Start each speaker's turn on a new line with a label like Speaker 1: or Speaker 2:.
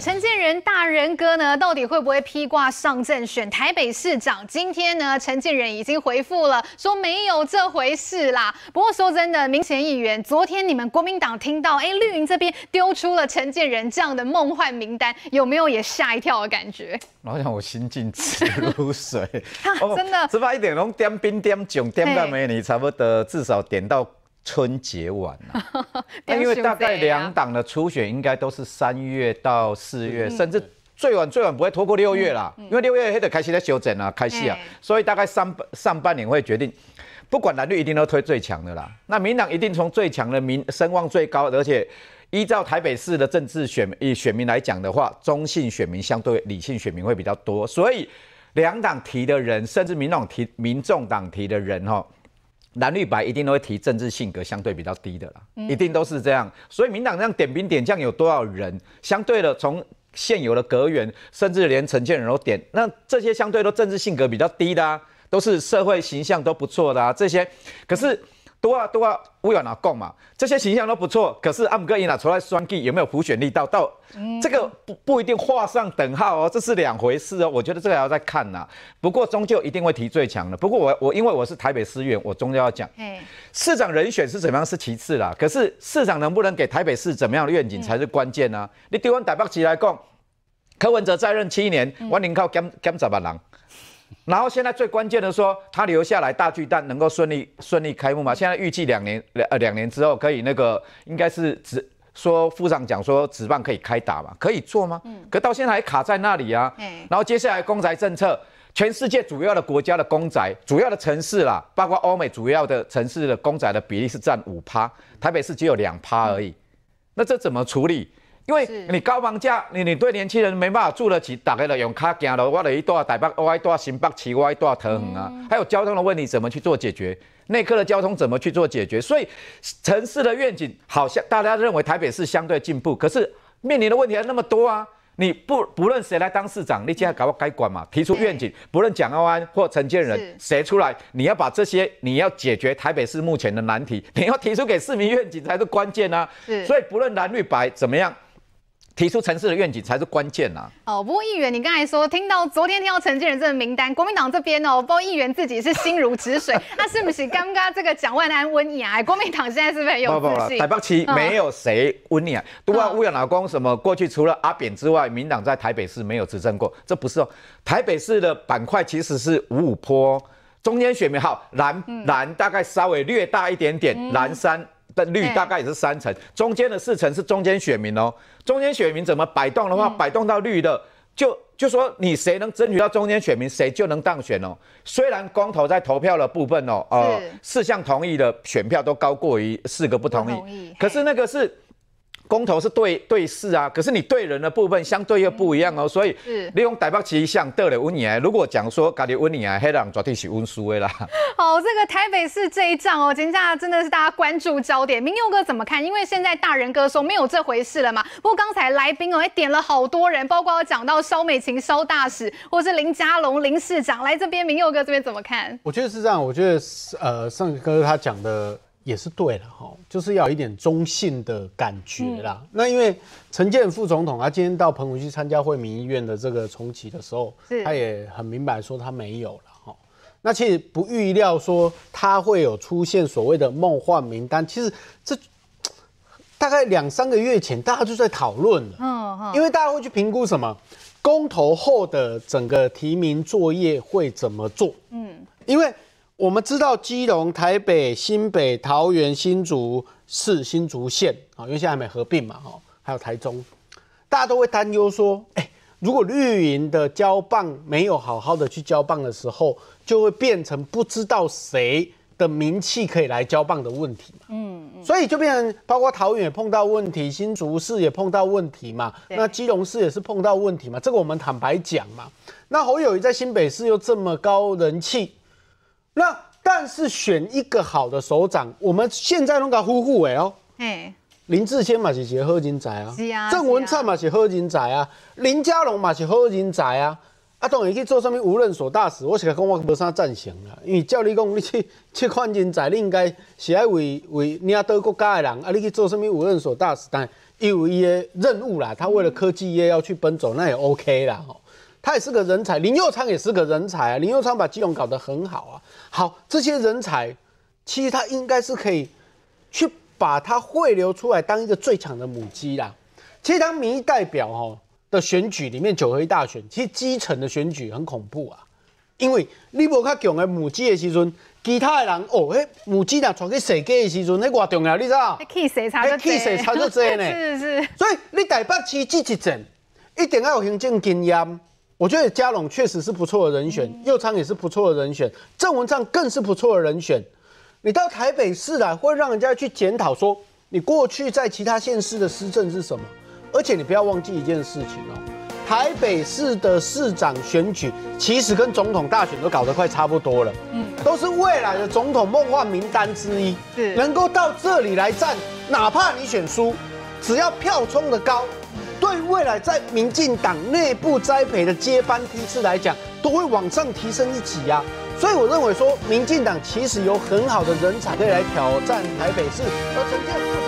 Speaker 1: 陈建仁大人哥呢？到底会不会披挂上阵选台北市长？今天呢，陈建仁已经回复了，说没有这回事啦。不过说真的，民前议员，昨天你们国民党听到哎绿营这边丢出了陈建仁这样的梦幻名单，有没有也吓一跳的感觉？老想我心静如水，真的，只怕一点龙点兵点将点到美女，差不多至少点到。春节晚
Speaker 2: 啊，因为大概两
Speaker 1: 党的初选应该都是三月到四月，甚至最晚最晚不会拖过六月啦。因为六月还得开始在修整啊，开戏啊，所以大概三上半年会决定，不管蓝绿，一定都推最强的啦。那民党一定从最强的民，声望最高，而且依照台北市的政治选选民来讲的话，中性选民相对理性选民会比较多，所以两党提的人，甚至民众提、民众党提的人，哈。蓝绿白一定都会提政治性格相对比较低的啦，一定都是这样，所以民党这样点兵点将有多少人？相对的，从现有的阁员，甚至连陈建仁都点，那这些相对都政治性格比较低的，啊，都是社会形象都不错的啊，这些可是。多啊多啊，为有哪讲嘛？这些形象都不错，可是阿姆哥伊拿出来算 G 有没有浮选力道？到这个不不一定画上等号哦，这是两回事哦。我觉得这个还要再看呐。不过终究一定会提最强的。不过我我因为我是台北市员，我终究要讲。市长人选是怎么样是其次啦，可是市长能不能给台北市怎么样的愿景才是关键呢？你丢完台北市来讲，柯文哲在任七年，关零靠减减十万人。然后现在最关键的说，他留下来大巨蛋能够顺利顺利开幕嘛？现在预计两年两呃两年之后可以那个，应该是指说副长讲说指望可以开打嘛，可以做吗？嗯，可到现在还卡在那里啊。然后接下来公宅政策，全世界主要的国家的公宅，主要的城市啦，包括欧美主要的城市的公宅的比例是占五趴，台北市只有两趴而已，那这怎么处理？因为你高房价，你你对年轻人没办法住得起，大开了用卡行了，我了一段台北，我一段新北，骑我一段台中啊，还有交通的问题怎么去做解决？内科的交通怎么去做解决？所以城市的愿景，好像大家认为台北市相对进步，可是面临的问题还那么多啊！你不不论谁来当市长，你现在该不该管嘛？提出愿景，不论蒋万安或陈建仁谁出来，你要把这些你要解决台北市目前的难题，你要提出给市民愿景才是关键啊！所以不论蓝绿白怎么样。提出城市的愿景才是关键呐！哦，不过议员，你刚才说听到昨天听到成建人这个名单，国民党这边哦，不过议员自己是心如止水，那是不是刚刚这个蒋万安温尼啊？国民党现在是没有，不不不，台北市没有谁温尼啊，都怪乌雅老公什么？过去除了阿扁之外，民党在台北市没有执政过，这不是哦。台北市的板块其实是五五坡，中间选民号蓝蓝大概稍微略大一点点，蓝山的绿大概也是三成，中间的四成是中间选民哦。中间选民怎么摆动的话，摆动到绿的，就就说你谁能争取到中间选民，谁就能当选哦。虽然公投在投票的部分哦，呃，四项同意的选票都高过于四个不同意，可是那个是。公投是对对事啊，可是你对人的部分相对又不一样哦，所以利用代表旗向得了温尼尔，如果讲说卡里温尼尔，黑人绝对是温苏的啦。好，这个台北市这一仗哦，今天下真的是大家关注焦点。明佑哥怎么看？因为现在大人哥说没有这回事了嘛。不过刚才来宾哦，也点了好多人，包括我讲到萧美琴、萧大使，或是林佳龙、林市长来这边。明佑哥这边怎么看？
Speaker 2: 我觉得是这样，我觉得呃，上一哥他讲的。也是对的哈，就是要有一点中性的感觉啦。那因为陈建副总统他今天到澎湖去参加惠民医院的这个重启的时候，他也很明白说他没有了哈。那其实不预料说他会有出现所谓的梦幻名单，其实这大概两三个月前大家就在讨论了，嗯，因为大家会去评估什么公投后的整个提名作业会怎么做，嗯，因为。我们知道基隆、台北、新北、桃园、新竹市、新竹县，啊，因为现在还没合并嘛，哈，还有台中，大家都会担忧说，哎，如果绿营的交棒没有好好的去交棒的时候，就会变成不知道谁的名气可以来交棒的问题嘛，嗯嗯，所以就变成包括桃园也碰到问题，新竹市也碰到问题嘛，那基隆市也是碰到问题嘛，这个我们坦白讲嘛，那侯友谊在新北市又这么高人气。那但是选一个好的首长，我们现在弄个呼呼卫哦，哎，林志谦嘛是好人才啊，郑文灿嘛是好人才啊，林佳龙嘛是好人才啊，啊，当然去做什么无人所大使，我是讲我无啥赞成啦，因为照你讲，你去 去看人才，你应该是要为为你阿国家的人，啊，你去做什么无人所大使，但有伊的任务啦，他为了科技业要去奔走，那也 OK 啦吼。他也是个人才，林佑昌也是个人才啊！林佑昌把基隆搞得很好啊。好，这些人才，其实他应该是可以去把它汇流出来，当一个最强的母鸡啦。其实当民意代表哦的选举里面，九合一大选，其实基层的选举很恐怖啊。因为你无较强的母鸡的时阵，其他的人哦，哎，母鸡呐，传去设计的时阵，那外重要，你知道？你去设计，你去设计，差不多这样呢。是是。所以你台北市一阵，一定要有行政经验。我觉得嘉龙确实是不错的人选，右昌也是不错的人选，郑文灿更是不错的人选。你到台北市来，会让人家去检讨说你过去在其他县市的施政是什么。而且你不要忘记一件事情哦，台北市的市长选举其实跟总统大选都搞得快差不多了，嗯，都是未来的总统梦幻名单之一。是能够到这里来站，哪怕你选输，只要票冲的高。对未来在民进党内部栽培的接班梯次来讲，都会往上提升一级啊。所以我认为说，民进党其实有很好的人才可以来挑战台北市。